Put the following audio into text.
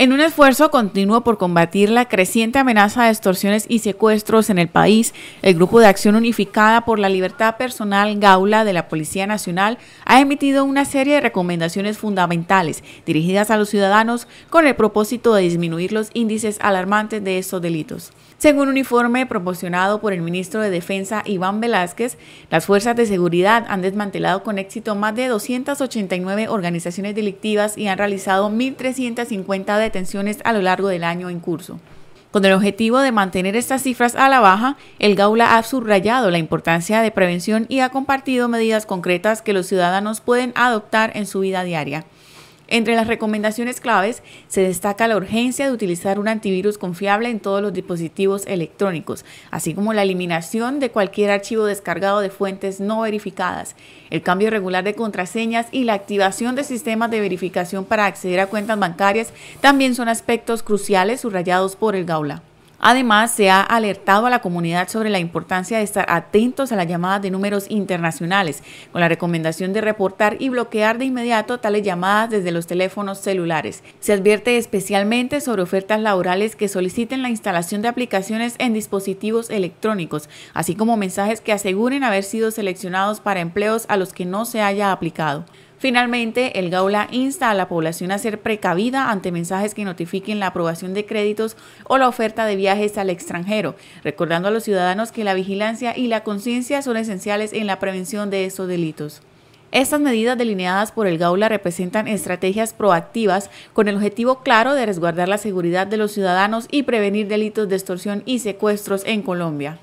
En un esfuerzo continuo por combatir la creciente amenaza de extorsiones y secuestros en el país, el Grupo de Acción Unificada por la Libertad Personal Gaula de la Policía Nacional ha emitido una serie de recomendaciones fundamentales dirigidas a los ciudadanos con el propósito de disminuir los índices alarmantes de estos delitos. Según un informe proporcionado por el ministro de Defensa Iván Velázquez, las fuerzas de seguridad han desmantelado con éxito más de 289 organizaciones delictivas y han realizado 1.350 delitos atenciones a lo largo del año en curso. Con el objetivo de mantener estas cifras a la baja, el Gaula ha subrayado la importancia de prevención y ha compartido medidas concretas que los ciudadanos pueden adoptar en su vida diaria. Entre las recomendaciones claves se destaca la urgencia de utilizar un antivirus confiable en todos los dispositivos electrónicos, así como la eliminación de cualquier archivo descargado de fuentes no verificadas, el cambio regular de contraseñas y la activación de sistemas de verificación para acceder a cuentas bancarias también son aspectos cruciales subrayados por el Gaula. Además, se ha alertado a la comunidad sobre la importancia de estar atentos a las llamadas de números internacionales, con la recomendación de reportar y bloquear de inmediato tales llamadas desde los teléfonos celulares. Se advierte especialmente sobre ofertas laborales que soliciten la instalación de aplicaciones en dispositivos electrónicos, así como mensajes que aseguren haber sido seleccionados para empleos a los que no se haya aplicado. Finalmente, el Gaula insta a la población a ser precavida ante mensajes que notifiquen la aprobación de créditos o la oferta de viajes al extranjero, recordando a los ciudadanos que la vigilancia y la conciencia son esenciales en la prevención de estos delitos. Estas medidas delineadas por el Gaula representan estrategias proactivas con el objetivo claro de resguardar la seguridad de los ciudadanos y prevenir delitos de extorsión y secuestros en Colombia.